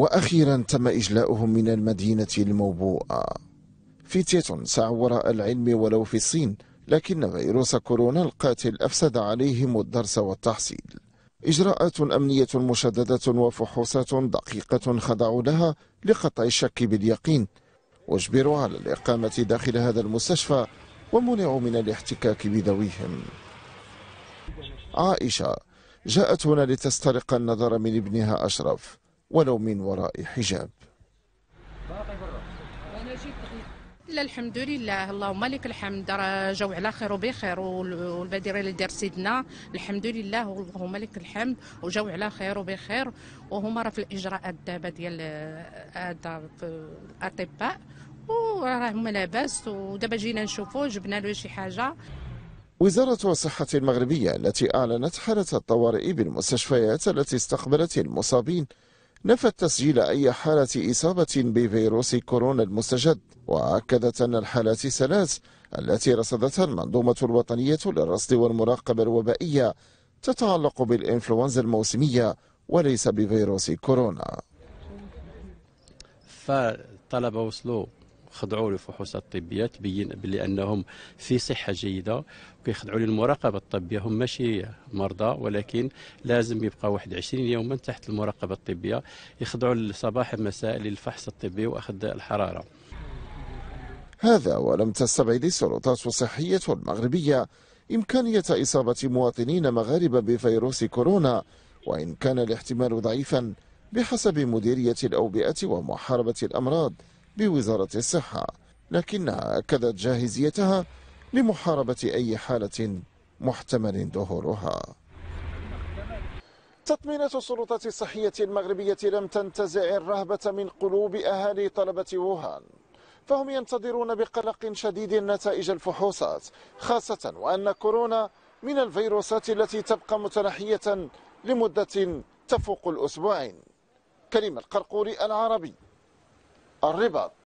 وأخيرا تم إجلاؤهم من المدينة الموبوءة فتية سعوا وراء العلم ولو في الصين لكن فيروس كورونا القاتل أفسد عليهم الدرس والتحصيل إجراءات أمنية مشددة وفحوصات دقيقة خضعوا لها لقطع الشك باليقين واجبروا على الإقامة داخل هذا المستشفى ومنعوا من الاحتكاك بذويهم عائشة جاءت هنا لتسترق النظر من ابنها أشرف ولو من وراء حجاب لا الحمد لله اللهم لك الحمد راه جاو على خير وبخير والبادره اللي دار سيدنا الحمد لله اللهم لك الحمد وجاو على خير وبخير وهما راه في الاجراءات دابا ديال آه، هذا الاطباء وراه هما لاباس ودابا جينا نشوفوا جبنا له شي حاجه وزارة الصحة المغربية التي أعلنت حالة الطوارئ بالمستشفيات التي استقبلت المصابين نفت تسجيل أي حالة إصابة بفيروس كورونا المستجد وأكدت أن الحالات الثلاث التي رصدتها المنظومة الوطنية للرصد والمراقبة الوبائية تتعلق بالإنفلونزا الموسمية وليس بفيروس كورونا فالطلبة وصلوا خضعوا للفحوصات الطبيه تبين بلي انهم في صحه جيده وكيخضعوا للمراقبه الطبيه هم ماشي مرضى ولكن لازم يبقى واحد 20 يوما تحت المراقبه الطبيه يخضعوا للصباح المساء للفحص الطبي واخذ الحراره هذا ولم تستبعد السلطات الصحيه المغربيه إمكانية إصابة مواطنين مغاربة بفيروس كورونا وإن كان الاحتمال ضعيفا بحسب مديرية الأوبئة ومحاربة الأمراض بوزارة الصحة لكنها أكدت جاهزيتها لمحاربة أي حالة محتمل ظهورها تطمينات السلطات الصحية المغربية لم تنتزع الرهبة من قلوب أهالي طلبة ووهان فهم ينتظرون بقلق شديد نتائج الفحوصات خاصة وأن كورونا من الفيروسات التي تبقى متنحية لمدة تفوق الأسبوعين كريم القرقوري العربي الربا